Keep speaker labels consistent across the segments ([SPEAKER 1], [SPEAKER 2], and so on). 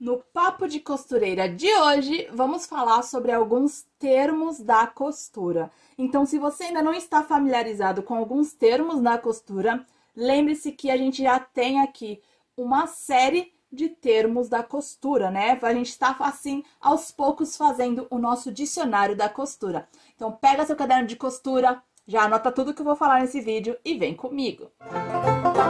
[SPEAKER 1] No Papo de Costureira de hoje, vamos falar sobre alguns termos da costura. Então, se você ainda não está familiarizado com alguns termos da costura, lembre-se que a gente já tem aqui uma série de termos da costura, né? A gente está assim, aos poucos, fazendo o nosso dicionário da costura. Então, pega seu caderno de costura, já anota tudo que eu vou falar nesse vídeo e vem comigo. Música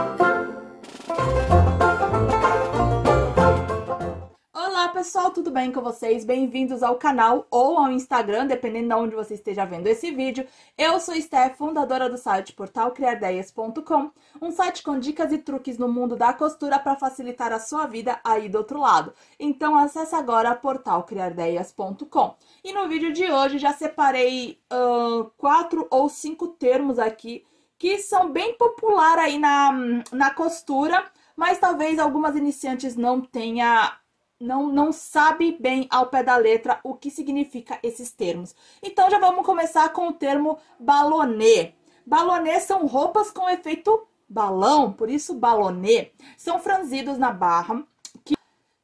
[SPEAKER 1] pessoal, tudo bem com vocês? Bem-vindos ao canal ou ao Instagram, dependendo de onde você esteja vendo esse vídeo. Eu sou Esté, fundadora do site portalcriardeias.com, um site com dicas e truques no mundo da costura para facilitar a sua vida aí do outro lado. Então acesse agora portalcriardeias.com. E no vídeo de hoje já separei uh, quatro ou cinco termos aqui que são bem popular aí na, na costura, mas talvez algumas iniciantes não tenha não, não sabe bem ao pé da letra o que significa esses termos. Então já vamos começar com o termo balonê. Balonê são roupas com efeito balão, por isso balonê. São franzidos na barra, que,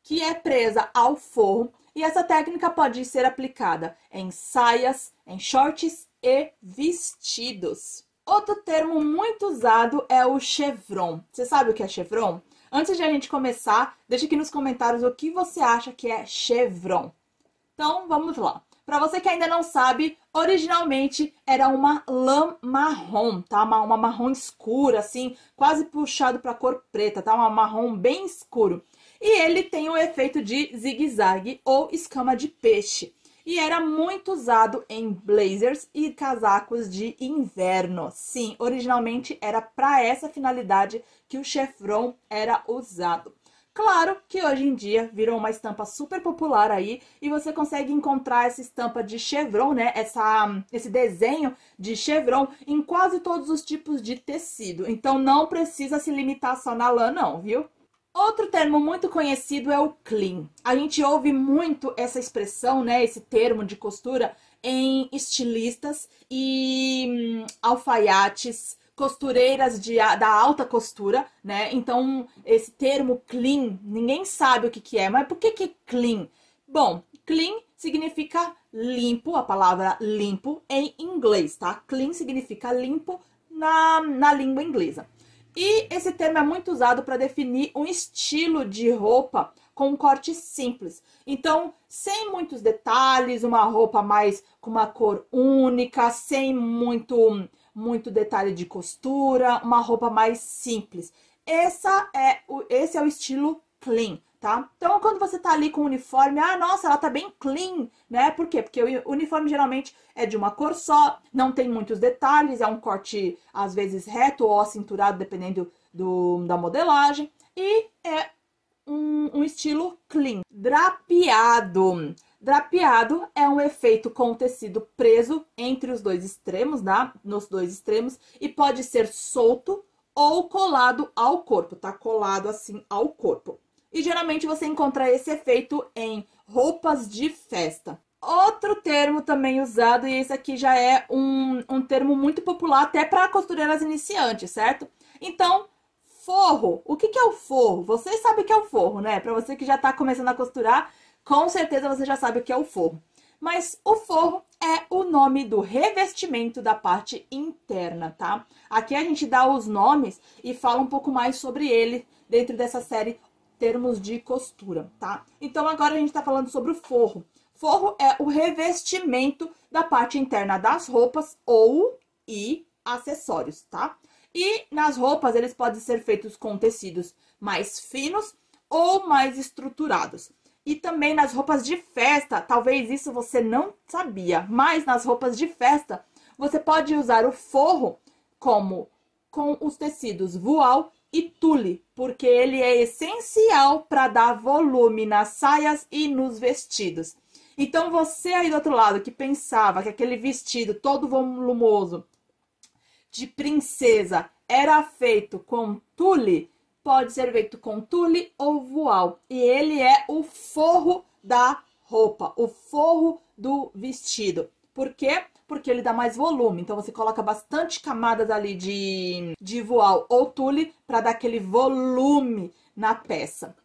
[SPEAKER 1] que é presa ao forro. E essa técnica pode ser aplicada em saias, em shorts e vestidos. Outro termo muito usado é o chevron. Você sabe o que é chevron? Antes de a gente começar, deixa aqui nos comentários o que você acha que é chevron. Então, vamos lá. Para você que ainda não sabe, originalmente era uma lã marrom, tá? Uma, uma marrom escura, assim, quase puxado para cor preta, tá? Uma marrom bem escuro. E ele tem o efeito de zigue-zague ou escama de peixe e era muito usado em blazers e casacos de inverno. Sim, originalmente era para essa finalidade que o chevron era usado. Claro que hoje em dia virou uma estampa super popular aí e você consegue encontrar essa estampa de chevron, né? Essa, esse desenho de chevron em quase todos os tipos de tecido. Então não precisa se limitar só na lã, não, viu? Outro termo muito conhecido é o clean. A gente ouve muito essa expressão, né, esse termo de costura em estilistas e hum, alfaiates, costureiras de, da alta costura, né? Então, esse termo clean, ninguém sabe o que, que é, mas por que, que é clean? Bom, clean significa limpo, a palavra limpo em inglês, tá? Clean significa limpo na, na língua inglesa. E esse termo é muito usado para definir um estilo de roupa com um corte simples. Então, sem muitos detalhes, uma roupa mais com uma cor única, sem muito muito detalhe de costura, uma roupa mais simples. Essa é o, esse é o estilo clean tá? Então, quando você tá ali com o uniforme, ah, nossa, ela tá bem clean, né? Por quê? Porque o uniforme geralmente é de uma cor só, não tem muitos detalhes, é um corte às vezes reto ou acinturado, dependendo do, da modelagem, e é um, um estilo clean. Drapeado. Drapeado é um efeito com o tecido preso entre os dois extremos, né? Nos dois extremos, e pode ser solto ou colado ao corpo, tá? Colado assim ao corpo. E geralmente você encontra esse efeito em roupas de festa. Outro termo também usado, e esse aqui já é um, um termo muito popular até para costureiras iniciantes, certo? Então, forro. O que, que é o forro? Vocês sabem que é o forro, né? Para você que já está começando a costurar, com certeza você já sabe o que é o forro. Mas o forro é o nome do revestimento da parte interna, tá? Aqui a gente dá os nomes e fala um pouco mais sobre ele dentro dessa série termos de costura, tá? Então, agora a gente tá falando sobre o forro. Forro é o revestimento da parte interna das roupas ou e acessórios, tá? E nas roupas, eles podem ser feitos com tecidos mais finos ou mais estruturados. E também nas roupas de festa, talvez isso você não sabia, mas nas roupas de festa, você pode usar o forro como com os tecidos voal e tule, porque ele é essencial para dar volume nas saias e nos vestidos. Então você aí do outro lado que pensava que aquele vestido todo volumoso de princesa era feito com tule, pode ser feito com tule ou voal. E ele é o forro da roupa, o forro do vestido. Por quê? porque ele dá mais volume. Então você coloca bastante camadas ali de, de voal ou tule para dar aquele volume na peça.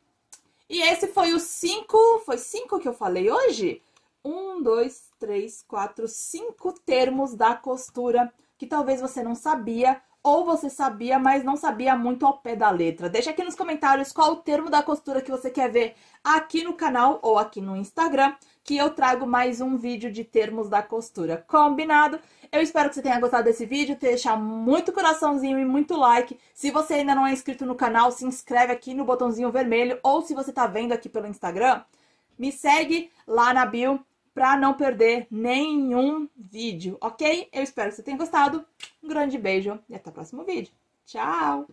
[SPEAKER 1] E esse foi o cinco, foi cinco que eu falei hoje? Um, dois, três, quatro, cinco termos da costura que talvez você não sabia ou você sabia, mas não sabia muito ao pé da letra. Deixa aqui nos comentários qual o termo da costura que você quer ver aqui no canal ou aqui no Instagram que eu trago mais um vídeo de termos da costura. Combinado? Eu espero que você tenha gostado desse vídeo, deixar muito coraçãozinho e muito like. Se você ainda não é inscrito no canal, se inscreve aqui no botãozinho vermelho, ou se você está vendo aqui pelo Instagram, me segue lá na bio para não perder nenhum vídeo, ok? Eu espero que você tenha gostado. Um grande beijo e até o próximo vídeo. Tchau!